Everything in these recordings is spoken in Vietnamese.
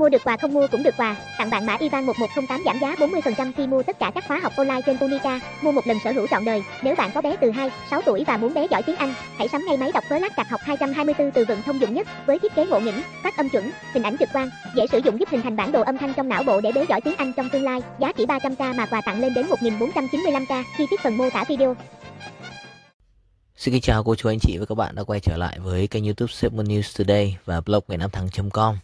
Mua được quà không mua cũng được quà. Tặng bạn mã Ivan 1108 giảm giá 40% khi mua tất cả các khóa học online trên Unica. Mua một lần sở hữu trọn đời. Nếu bạn có bé từ 2, 6 tuổi và muốn bé giỏi tiếng Anh, hãy sắm ngay máy đọc lát cạc học 224 từ vựng thông dụng nhất với thiết kế ngộ nghĩnh, phát âm chuẩn, hình ảnh trực quan, dễ sử dụng giúp hình thành bản đồ âm thanh trong não bộ để bé giỏi tiếng Anh trong tương lai. Giá chỉ 300k mà quà tặng lên đến 1495k. khi tiết phần mô tả video. Xin kính chào cô chú anh chị và các bạn đã quay trở lại với kênh youtube Seven News Today và blog ngày 5 tháng.com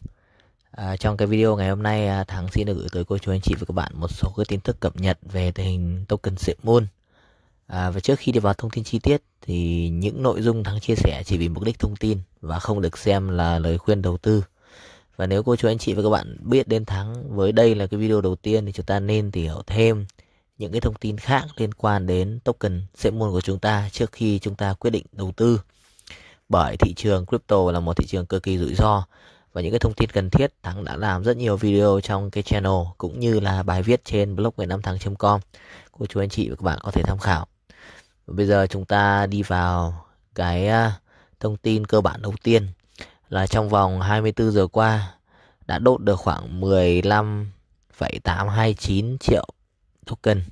À, trong cái video ngày hôm nay à, Thắng xin được gửi tới cô chú anh chị và các bạn một số cái tin tức cập nhật về tình hình token Seamon. À, và trước khi đi vào thông tin chi tiết thì những nội dung Thắng chia sẻ chỉ vì mục đích thông tin và không được xem là lời khuyên đầu tư. Và nếu cô chú anh chị và các bạn biết đến Thắng với đây là cái video đầu tiên thì chúng ta nên hiểu thêm những cái thông tin khác liên quan đến token Seamon của chúng ta trước khi chúng ta quyết định đầu tư. Bởi thị trường crypto là một thị trường cực kỳ rủi ro và những cái thông tin cần thiết Thắng đã làm rất nhiều video trong cái channel cũng như là bài viết trên blog việt nam com cô chú anh chị và các bạn có thể tham khảo và bây giờ chúng ta đi vào cái à, thông tin cơ bản đầu tiên là trong vòng 24 giờ qua đã đốt được khoảng 15,829 triệu token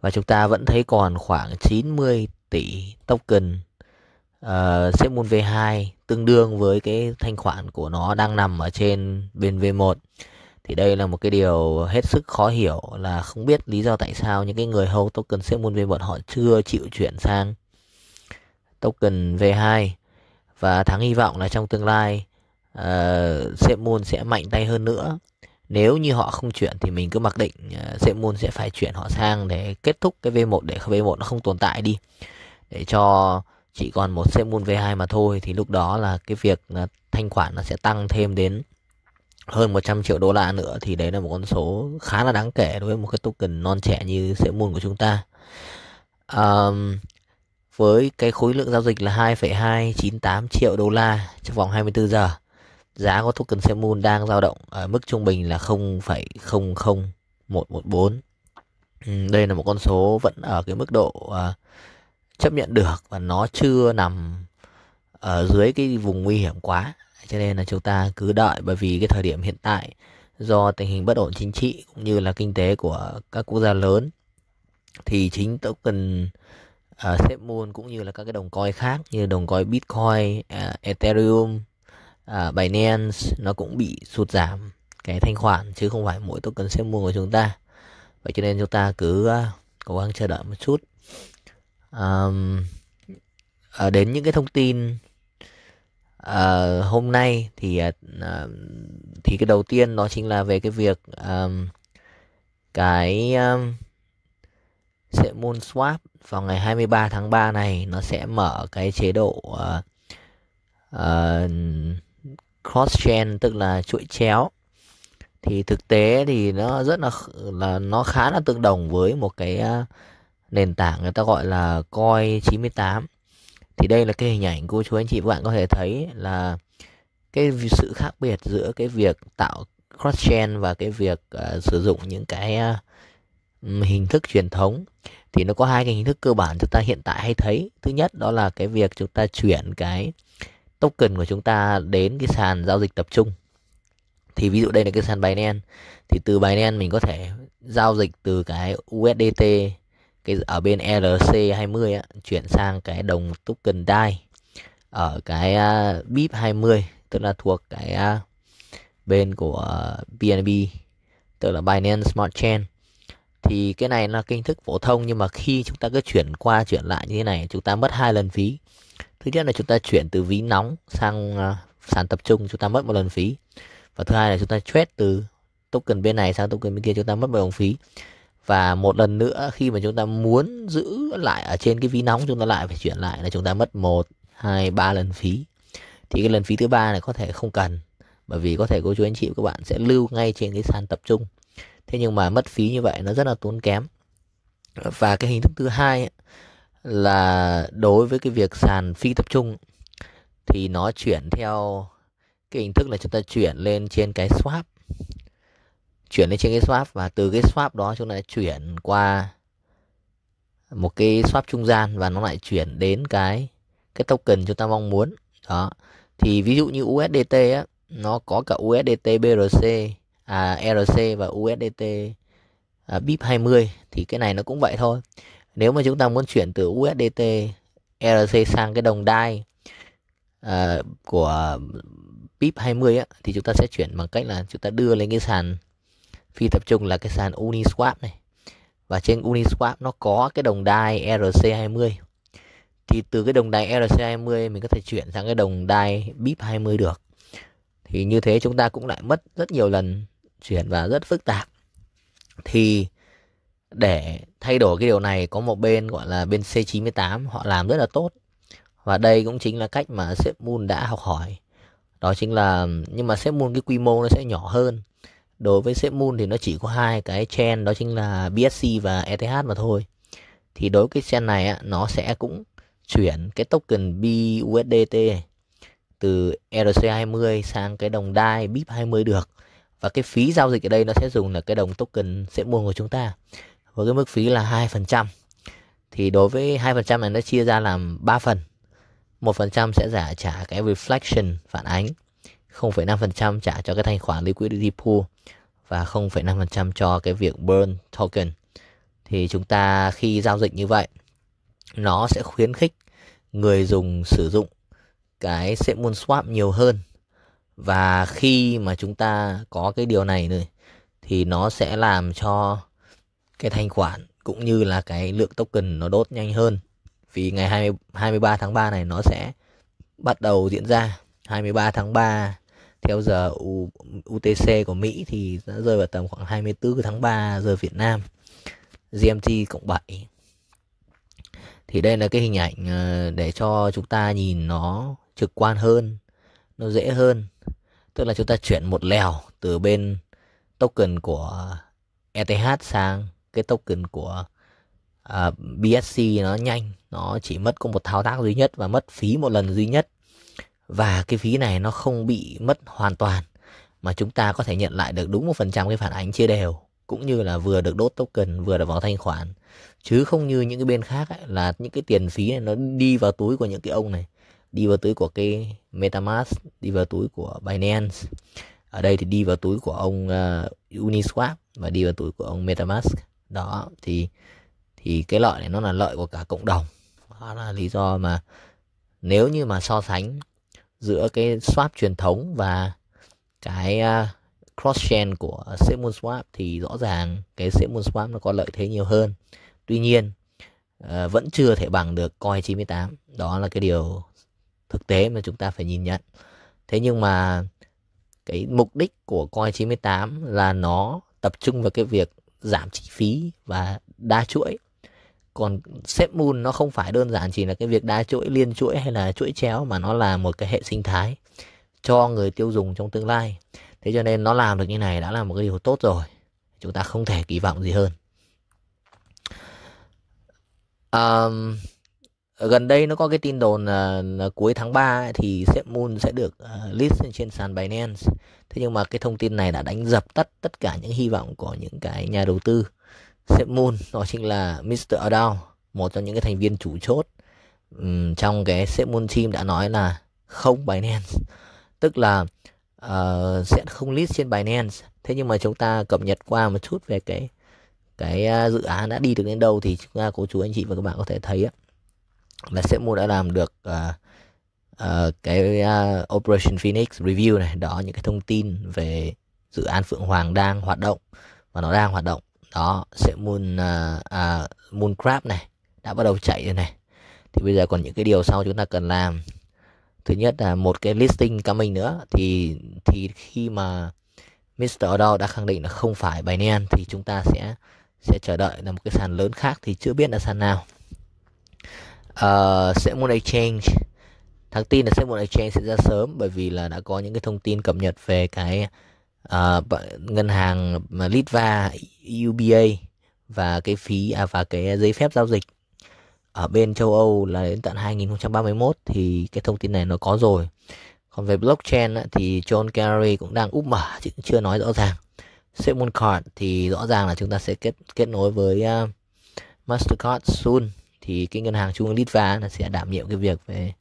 và chúng ta vẫn thấy còn khoảng 90 tỷ token uh, xếp môn V2 tương đương với cái thanh khoản của nó đang nằm ở trên bên V1 thì đây là một cái điều hết sức khó hiểu là không biết lý do tại sao những cái người hold token xếp môn V1 họ chưa chịu chuyển sang token V2 và thắng hy vọng là trong tương lai uh, xếp môn sẽ mạnh tay hơn nữa nếu như họ không chuyển thì mình cứ mặc định uh, ờ, môn sẽ phải chuyển họ sang để kết thúc cái V1 để V1 nó không tồn tại đi để cho chỉ còn một xếp môn V2 mà thôi thì lúc đó là cái việc là thanh khoản nó sẽ tăng thêm đến hơn 100 triệu đô la nữa thì đấy là một con số khá là đáng kể đối với một cái token non trẻ như sẽ môn của chúng ta. Um, với cái khối lượng giao dịch là 2,298 triệu đô la trong vòng 24 giờ. Giá của token Semun đang dao động ở mức trung bình là 0,00114. Đây là một con số vẫn ở cái mức độ uh, chấp nhận được và nó chưa nằm ở dưới cái vùng nguy hiểm quá cho nên là chúng ta cứ đợi bởi vì cái thời điểm hiện tại do tình hình bất ổn chính trị cũng như là kinh tế của các quốc gia lớn thì chính token uh, ờ, xếp moon cũng như là các cái đồng coin khác như đồng coin bitcoin uh, ethereum uh, binance nó cũng bị sụt giảm cái thanh khoản chứ không phải mỗi token xếp moon của chúng ta vậy cho nên chúng ta cứ uh, cố gắng chờ đợi một chút um, uh, đến những cái thông tin uh, hôm nay thì uh, thì cái đầu tiên đó chính là về cái việc um, cái um, sẽ moon swap vào ngày 23 tháng 3 này nó sẽ mở cái chế độ uh, uh, cross chain tức là chuỗi chéo thì thực tế thì nó rất là là nó khá là tương đồng với một cái uh, nền tảng người ta gọi là coi 98 thì đây là cái hình ảnh cô chú anh chị và bạn có thể thấy là cái sự khác biệt giữa cái việc tạo cross chain và cái việc uh, sử dụng những cái uh, hình thức truyền thống thì nó có hai cái hình thức cơ bản chúng ta hiện tại hay thấy thứ nhất đó là cái việc chúng ta chuyển cái token của chúng ta đến cái sàn giao dịch tập trung thì ví dụ đây là cái sàn Binance thì từ Binance mình có thể giao dịch từ cái USDT cái ở bên ERC 20 á, chuyển sang cái đồng token DAI ở cái uh, BIP 20 tức là thuộc cái uh, bên của BNB tức là Binance Smart Chain thì cái này là kinh thức phổ thông nhưng mà khi chúng ta cứ chuyển qua chuyển lại như thế này chúng ta mất hai lần phí thứ nhất là chúng ta chuyển từ ví nóng sang uh, sàn tập trung chúng ta mất một lần phí và thứ hai là chúng ta trade từ token bên này sang token bên kia chúng ta mất một đồng phí và một lần nữa khi mà chúng ta muốn giữ lại ở trên cái ví nóng chúng ta lại phải chuyển lại là chúng ta mất một hai ba lần phí thì cái lần phí thứ ba này có thể không cần bởi vì có thể cô chú anh chị các bạn sẽ lưu ngay trên cái sàn tập trung thế nhưng mà mất phí như vậy nó rất là tốn kém và cái hình thức thứ hai ấy, là đối với cái việc sàn phi tập trung thì nó chuyển theo cái hình thức là chúng ta chuyển lên trên cái swap chuyển lên trên cái swap và từ cái swap đó chúng ta lại chuyển qua một cái swap trung gian và nó lại chuyển đến cái cái token chúng ta mong muốn đó thì ví dụ như USDT á nó có cả USDT BRC à, ERC và USDT à, BIP 20 thì cái này nó cũng vậy thôi nếu mà chúng ta muốn chuyển từ USDT ERC sang cái đồng đai à, của BIP 20 á thì chúng ta sẽ chuyển bằng cách là chúng ta đưa lên cái sàn phi tập trung là cái sàn Uniswap này và trên Uniswap nó có cái đồng đai ERC20 thì từ cái đồng đai ERC20 mình có thể chuyển sang cái đồng đai BIP20 được thì như thế chúng ta cũng lại mất rất nhiều lần chuyển và rất phức tạp thì để thay đổi cái điều này có một bên gọi là bên C98 họ làm rất là tốt và đây cũng chính là cách mà Sếp Moon đã học hỏi đó chính là nhưng mà Sếp Moon cái quy mô nó sẽ nhỏ hơn đối với SEPMUN thì nó chỉ có hai cái chain đó chính là BSC và ETH mà thôi thì đối với cái chain này á, nó sẽ cũng chuyển cái token BUSDT từ ERC20 sang cái đồng DAI BIP20 được và cái phí giao dịch ở đây nó sẽ dùng là cái đồng token sẽ mua của chúng ta với cái mức phí là 2% thì đối với 2% này nó chia ra làm 3 phần 1% sẽ giả trả cái reflection phản ánh 0,5% trả cho cái thanh khoản liquidity pool và 0,5% cho cái việc burn token thì chúng ta khi giao dịch như vậy nó sẽ khuyến khích người dùng sử dụng cái Segmon Swap nhiều hơn và khi mà chúng ta có cái điều này rồi thì nó sẽ làm cho cái thanh khoản cũng như là cái lượng token nó đốt nhanh hơn vì ngày 20, 23 tháng 3 này nó sẽ bắt đầu diễn ra 23 tháng 3 theo giờ UTC của Mỹ thì đã rơi vào tầm khoảng 24 tháng 3 giờ Việt Nam GMT cộng 7 thì đây là cái hình ảnh ờ, để cho chúng ta nhìn nó trực quan hơn nó dễ hơn tức là chúng ta chuyển một lèo từ bên token của ETH sang cái token của uh, ờ, BSC nó nhanh nó chỉ mất có một thao tác duy nhất và mất phí một lần duy nhất và cái phí này nó không bị mất hoàn toàn mà chúng ta có thể nhận lại được đúng một phần trăm cái phản ánh chia đều cũng như là vừa được đốt token vừa được vào thanh khoản chứ không như những cái bên khác ấy, là những cái tiền phí này nó đi vào túi của những cái ông này đi vào túi của cái metamask đi vào túi của binance ở đây thì đi vào túi của ông uh, uniswap và đi vào túi của ông metamask đó thì thì cái lợi này nó là lợi của cả cộng đồng đó là lý do mà nếu như mà so sánh giữa cái swap truyền thống và cái à, cross chain của Simon Swap thì rõ ràng cái Simon Swap nó có lợi thế nhiều hơn. Tuy nhiên à, vẫn chưa thể bằng được coin 98. Đó là cái điều thực tế mà chúng ta phải nhìn nhận. Thế nhưng mà cái mục đích của coin 98 là nó tập trung vào cái việc giảm chi phí và đa chuỗi còn xếp moon nó không phải đơn giản chỉ là cái việc đa chuỗi liên chuỗi hay là chuỗi chéo mà nó là một cái hệ sinh thái cho người tiêu dùng trong tương lai thế cho nên nó làm được như này đã là một cái điều tốt rồi chúng ta không thể kỳ vọng gì hơn um, gần đây nó có cái tin đồn là, là cuối tháng 3 ấy, thì Moon sẽ được uh, list trên sàn Binance. Thế nhưng mà cái thông tin này đã đánh dập tắt tất cả những hy vọng của những cái nhà đầu tư sếp Moon đó chính là Mr. Adao một trong những cái thành viên chủ chốt um, trong cái sếp Moon team đã nói là không Binance tức là uh, sẽ không list trên Binance thế nhưng mà chúng ta cập nhật qua một chút về cái cái à, dự án đã đi được đến đâu thì chúng ta cô chú anh chị và các bạn có thể thấy á, là sếp Moon đã làm được uh, uh, cái uh, Operation Phoenix review này đó những cái thông tin về dự án Phượng Hoàng đang hoạt động và nó đang hoạt động đó sẽ moon à, à, moon này đã bắt đầu chạy rồi này thì bây giờ còn những cái điều sau chúng ta cần làm thứ nhất là một cái listing coming nữa thì thì khi mà Mr. Odor đã khẳng định là không phải Binance thì chúng ta sẽ sẽ chờ đợi là một cái sàn lớn khác thì chưa biết là sàn nào uh, sẽ muốn exchange tháng tin là sẽ muốn exchange sẽ ra sớm bởi vì là đã có những cái thông tin cập nhật về cái à, ngân hàng Litva UBA và cái phí à, và cái giấy phép giao dịch ở bên châu Âu là đến tận 2031 thì cái thông tin này nó có rồi còn về blockchain á, thì John Kerry cũng đang úp mở chứ chưa nói rõ ràng Segment Card thì rõ ràng là chúng ta sẽ kết kết nối với uh, Mastercard soon thì cái ngân hàng trung ương Litva sẽ đảm nhiệm cái việc về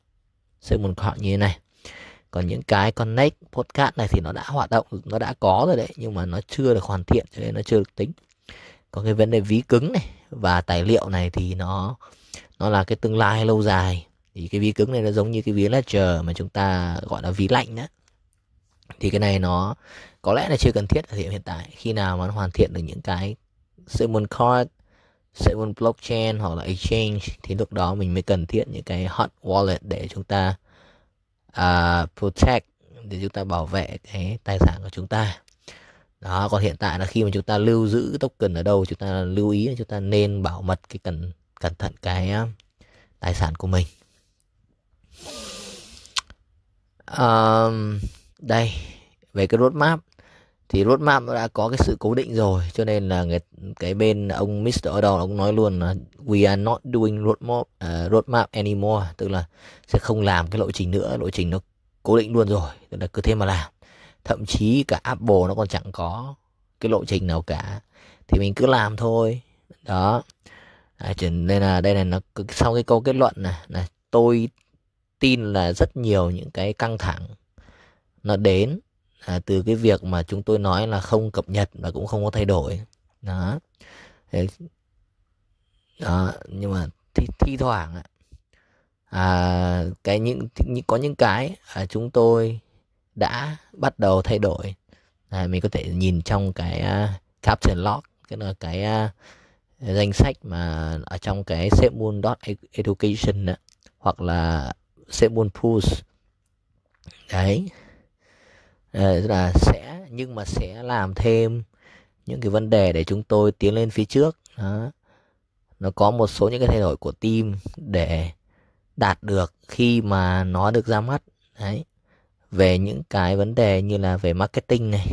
Segment Card như thế này còn những cái connect podcast này thì nó đã hoạt động nó đã có rồi đấy nhưng mà nó chưa được hoàn thiện cho nên nó chưa được tính có cái vấn đề ví cứng này và tài liệu này thì nó nó là cái tương lai lâu dài thì cái ví cứng này nó giống như cái ví ledger mà chúng ta gọi là ví lạnh đó thì cái này nó có lẽ là chưa cần thiết ở hiện tại khi nào mà nó hoàn thiện được những cái Simon Card Simon Blockchain hoặc là Exchange thì lúc đó mình mới cần thiết những cái hot wallet để chúng ta uh, protect để chúng ta bảo vệ cái tài sản của chúng ta đó còn hiện tại là khi mà chúng ta lưu giữ token ở đâu chúng ta lưu ý là chúng ta nên bảo mật cái cẩn cẩn thận cái uh, tài sản của mình um, đây về cái roadmap thì roadmap nó đã có cái sự cố định rồi cho nên là người, cái bên ông Mr. Odell ông nói luôn là we are not doing roadmap uh, à, roadmap anymore tức là sẽ không làm cái lộ trình nữa lộ trình nó cố định luôn rồi tức là cứ thế mà làm thậm chí cả Apple nó còn chẳng có cái lộ trình nào cả thì mình cứ làm thôi đó à, nên là đây này nó sau cái câu kết luận này, này tôi tin là rất nhiều những cái căng thẳng nó đến à, từ cái việc mà chúng tôi nói là không cập nhật và cũng không có thay đổi đó Thế, đó nhưng mà thi, thi thoảng à, cái những có những cái à, chúng tôi đã bắt đầu thay đổi à, mình có thể nhìn trong cái uh, caption log cái là cái uh, danh sách mà ở trong cái sepmoon education đó, hoặc là sepmoon pools đấy Ờ, là sẽ nhưng mà sẽ làm thêm những cái vấn đề để chúng tôi tiến lên phía trước đó. nó có một số những cái thay đổi của team để đạt được khi mà nó được ra mắt đấy về những cái vấn đề như là về marketing này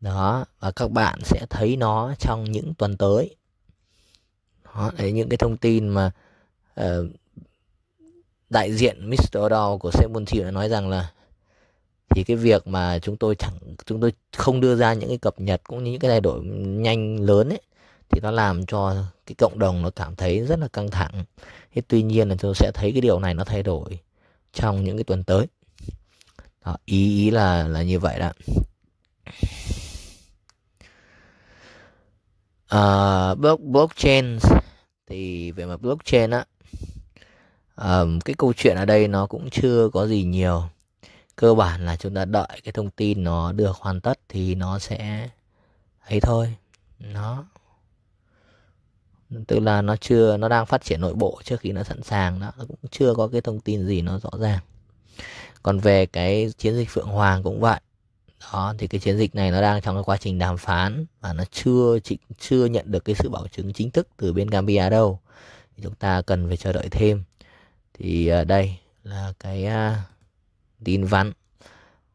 đó và các bạn sẽ thấy nó trong những tuần tới đó đấy những cái thông tin mà uh, đại diện Mr. Dow của Seventy đã nói rằng là thì cái việc mà chúng tôi chẳng chúng tôi không đưa ra những cái cập nhật cũng như những cái thay đổi nhanh lớn ấy thì nó làm cho cái cộng đồng nó cảm thấy rất là căng thẳng thế tuy nhiên là tôi sẽ thấy cái điều này nó thay đổi trong những cái tuần tới đó, ý ý là là như vậy đó uh, blockchain thì về mặt blockchain á um, cái câu chuyện ở đây nó cũng chưa có gì nhiều cơ bản là chúng ta đợi cái thông tin nó được hoàn tất thì nó sẽ ấy thôi nó tức là nó chưa nó đang phát triển nội bộ trước khi nó sẵn sàng đó nó cũng chưa có cái thông tin gì nó rõ ràng còn về cái chiến dịch phượng hoàng cũng vậy đó thì cái chiến dịch này nó đang trong cái quá trình đàm phán và nó chưa chưa nhận được cái sự bảo chứng chính thức từ bên Gambia đâu chúng ta cần phải chờ đợi thêm thì à, đây là cái à, tin vắn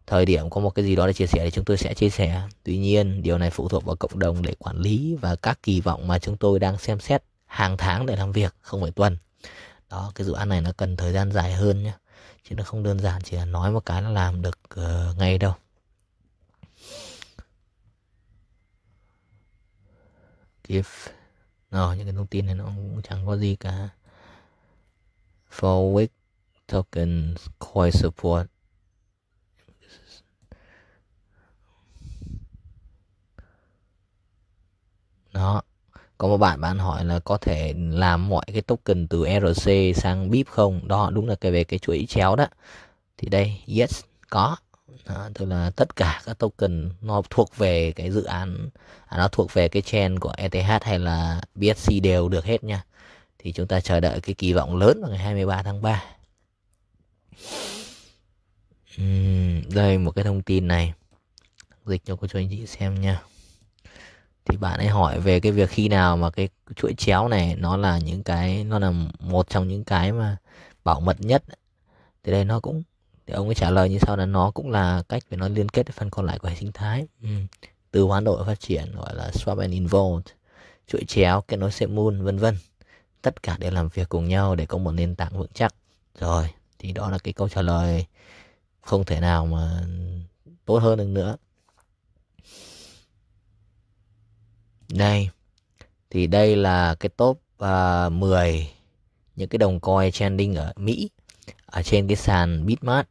thời điểm có một cái gì đó để chia sẻ thì chúng tôi sẽ chia sẻ tuy nhiên điều này phụ thuộc vào cộng đồng để quản lý và các kỳ vọng mà chúng tôi đang xem xét hàng tháng để làm việc không phải tuần đó cái dự án này nó cần thời gian dài hơn nhé chứ nó không đơn giản chỉ là nói một cái nó làm được uh, ngay đâu if nó ờ, những cái thông tin này nó cũng chẳng có gì cả for week token coin support đó có một bạn bạn hỏi là có thể làm mọi cái token từ ERC sang BIP không đó đúng là cái về cái chuỗi chéo đó thì đây yes có đó, tức là tất cả các token nó thuộc về cái dự án à, nó thuộc về cái chain của ETH hay là BSC đều được hết nha thì chúng ta chờ đợi cái kỳ vọng lớn vào ngày 23 tháng 3 uhm, đây một cái thông tin này dịch cho cô chú anh chị xem nha thì bạn ấy hỏi về cái việc khi nào mà cái chuỗi chéo này nó là những cái nó là một trong những cái mà bảo mật nhất thì đây nó cũng thì ông ấy trả lời như sau là nó cũng là cách để nó liên kết với phần còn lại của hệ sinh thái ừ. từ hoán đổi phát triển gọi là swap and involve chuỗi chéo kết nối moon vân vân tất cả đều làm việc cùng nhau để có một nền tảng vững chắc rồi thì đó là cái câu trả lời không thể nào mà tốt hơn được nữa Đây. Thì đây là cái top uh, à, 10 những cái đồng coin trending ở Mỹ ở trên cái sàn Bitmart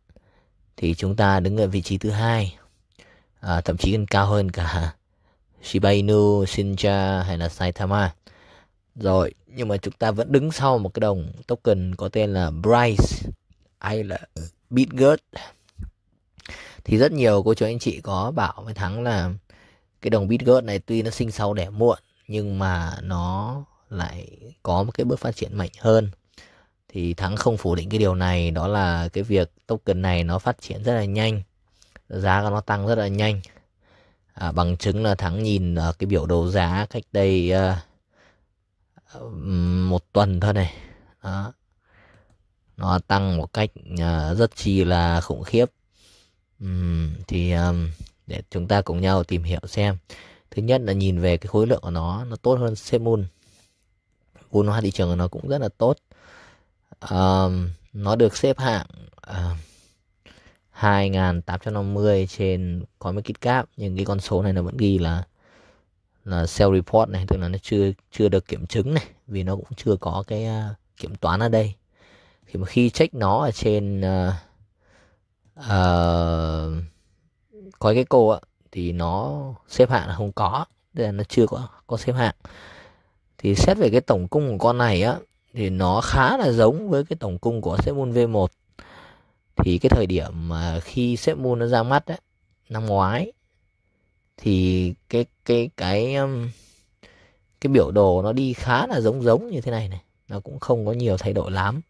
thì chúng ta đứng ở vị trí thứ hai à, thậm chí còn cao hơn cả Shiba Inu, Sinja hay là Saitama. Rồi, nhưng mà chúng ta vẫn đứng sau một cái đồng token có tên là Bryce hay là Bitgert. Thì rất nhiều cô chú anh chị có bảo với Thắng là cái đồng Bitgoat này tuy nó sinh sau đẻ muộn nhưng mà nó lại có một cái bước phát triển mạnh hơn thì thắng không phủ định cái điều này đó là cái việc token này nó phát triển rất là nhanh giá của nó tăng rất là nhanh à, bằng chứng là thắng nhìn ở cái biểu đồ giá cách đây uh, một tuần thôi này đó nó tăng một cách uh, rất chi là khủng khiếp uhm, thì um, để chúng ta cùng nhau tìm hiểu xem thứ nhất là nhìn về cái khối lượng của nó nó tốt hơn Semun vốn hóa thị trường của nó cũng rất là tốt uh, nó được xếp hạng uh, ờ, 2850 trên có mấy kit cap nhưng cái con số này nó vẫn ghi là là sell report này tức là nó chưa chưa được kiểm chứng này vì nó cũng chưa có cái uh, kiểm toán ở đây thì mà khi check nó ở trên uh, uh, coi cái cô ạ thì nó xếp hạng là không có nên nó chưa có có xếp hạng thì xét về cái tổng cung của con này á thì nó khá là giống với cái tổng cung của Sepmon V1 thì cái thời điểm mà khi Sepmon nó ra mắt á năm ngoái thì cái cái cái um, cái biểu đồ nó đi khá là giống giống như thế này này nó cũng không có nhiều thay đổi lắm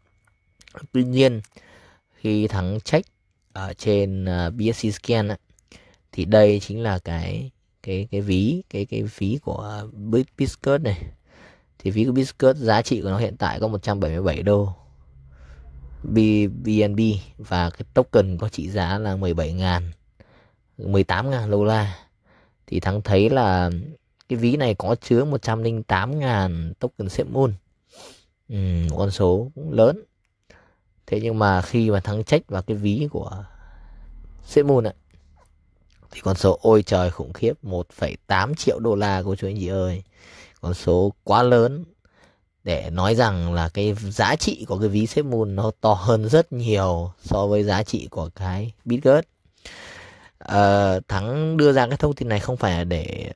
tuy nhiên khi thắng check ở trên uh, BSC scan á, thì đây chính là cái cái cái ví cái cái phí của Biscuit này thì phí của Biscuit giá trị của nó hiện tại có 177 đô BNB và cái token có trị giá là 17.000 18.000 đô la thì thắng thấy là cái ví này có chứa 108.000 token xếp môn ừ, một con số cũng lớn thế nhưng mà khi mà thắng trách vào cái ví của xếp môn ạ thì con số ôi trời khủng khiếp 1,8 triệu đô la cô chú anh chị ơi con số quá lớn để nói rằng là cái giá trị của cái ví xếp moon nó to hơn rất nhiều so với giá trị của cái bitgert à, ờ, thắng đưa ra cái thông tin này không phải để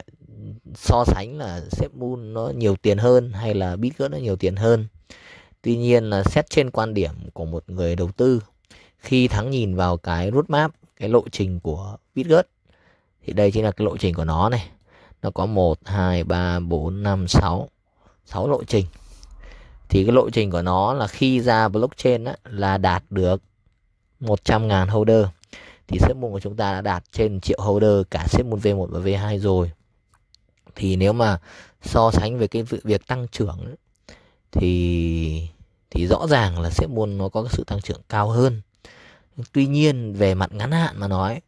so sánh là xếp moon nó nhiều tiền hơn hay là bitgert nó nhiều tiền hơn tuy nhiên là xét trên quan điểm của một người đầu tư khi thắng nhìn vào cái roadmap cái lộ trình của bitgert thì đây chính là cái lộ trình của nó này nó có 1 2 3 4 5 6 6 lộ trình thì cái lộ trình của nó là khi ra blockchain á, là đạt được 100.000 holder thì xếp môn của chúng ta đã đạt trên triệu holder cả xếp môn V1 và V2 rồi thì nếu mà so sánh với cái việc tăng trưởng thì thì rõ ràng là xếp môn nó có sự tăng trưởng cao hơn tuy nhiên về mặt ngắn hạn mà nói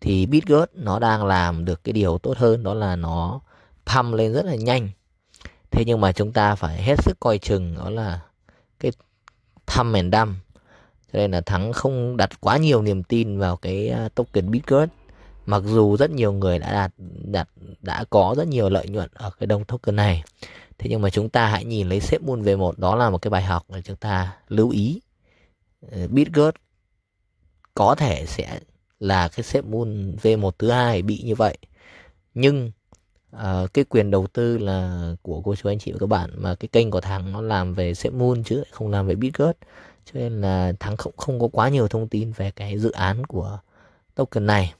thì Bitget nó đang làm được cái điều tốt hơn đó là nó pump lên rất là nhanh thế nhưng mà chúng ta phải hết sức coi chừng đó là cái thăm mền đâm. cho nên là thắng không đặt quá nhiều niềm tin vào cái à, token Bitcoin mặc dù rất nhiều người đã đạt, đạt đã có rất nhiều lợi nhuận ở cái đồng token này thế nhưng mà chúng ta hãy nhìn lấy xếp môn về một đó là một cái bài học để chúng ta lưu ý ờ, Bitcoin có thể sẽ là cái xếp môn V1 thứ hai bị như vậy nhưng uh, cái quyền đầu tư là của cô chú anh chị và các bạn mà cái kênh của thằng nó làm về xếp môn chứ không làm về Bitget cho nên là thằng không không có quá nhiều thông tin về cái dự án của token này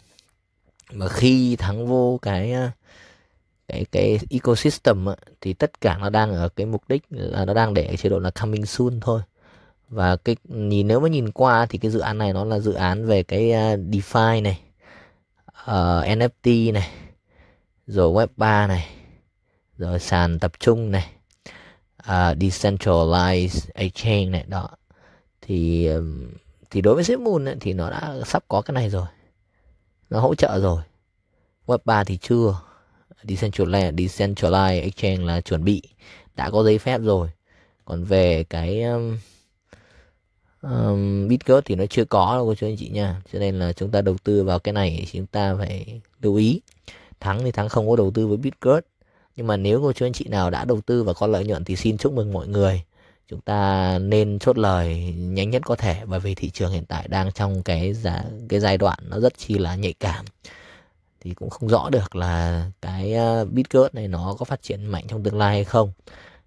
mà khi thắng vô cái ờ, cái cái ecosystem thì tất cả nó đang ở cái mục đích là nó đang để chế độ là coming soon thôi và cái nhìn nếu mà nhìn qua thì cái dự án này nó là dự án về cái à, DeFi này uh, ờ, NFT này rồi Web 3 này rồi sàn tập trung này uh, decentralized exchange này đó thì thì đối với Zipmoon ấy, thì nó đã sắp có cái này rồi nó hỗ trợ rồi Web 3 thì chưa decentralized decentralized exchange là chuẩn bị đã có giấy phép rồi còn về cái um, um, Bitget thì nó chưa có đâu cô chú anh chị nha cho nên là chúng ta đầu tư vào cái này thì chúng ta phải lưu ý thắng thì thắng không có đầu tư với Bitcoin, nhưng mà nếu cô chú anh chị nào đã đầu tư và có lợi nhuận thì xin chúc mừng mọi người chúng ta nên chốt lời nhanh nhất có thể bởi vì thị trường hiện tại đang trong cái giá cái giai đoạn nó rất chi là nhạy cảm thì cũng không rõ được là cái ờ, Bitcoin này nó có phát triển mạnh trong tương lai hay không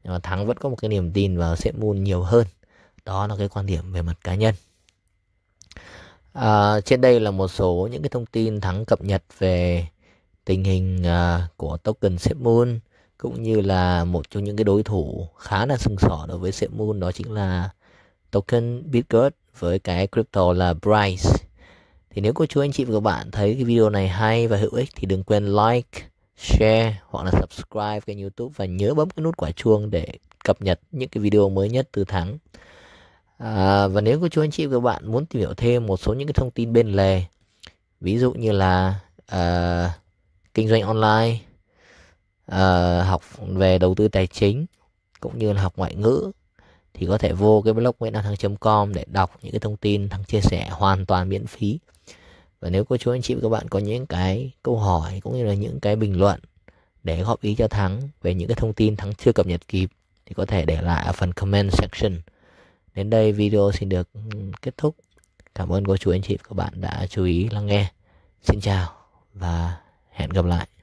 nhưng mà thắng vẫn có một cái niềm tin vào sẽ mua nhiều hơn đó là cái quan điểm về mặt cá nhân à, trên đây là một số những cái thông tin thắng cập nhật về tình hình uh, của token Sepmoon cũng như là một trong những cái đối thủ khá là sừng sỏ đối với Sepmoon đó chính là token Bitgert với cái crypto là Bryce. Thì nếu cô chú anh chị và các bạn thấy cái video này hay và hữu ích thì đừng quên like, share hoặc là subscribe kênh YouTube và nhớ bấm cái nút quả chuông để cập nhật những cái video mới nhất từ thắng. À, và nếu cô chú anh chị và các bạn muốn tìm hiểu thêm một số những cái thông tin bên lề, ví dụ như là à, kinh doanh online, à, học về đầu tư tài chính, cũng như là học ngoại ngữ, thì có thể vô cái blog nguyễn thăng com để đọc những cái thông tin thăng chia sẻ hoàn toàn miễn phí. Và nếu cô chú anh chị và các bạn có những cái câu hỏi cũng như là những cái bình luận để góp ý cho Thắng về những cái thông tin Thắng chưa cập nhật kịp thì có thể để lại ở phần comment section. Đến đây video xin được ừ, kết thúc. Cảm ơn cô chú anh chị và các bạn đã chú ý lắng nghe. Xin chào và hẹn gặp lại.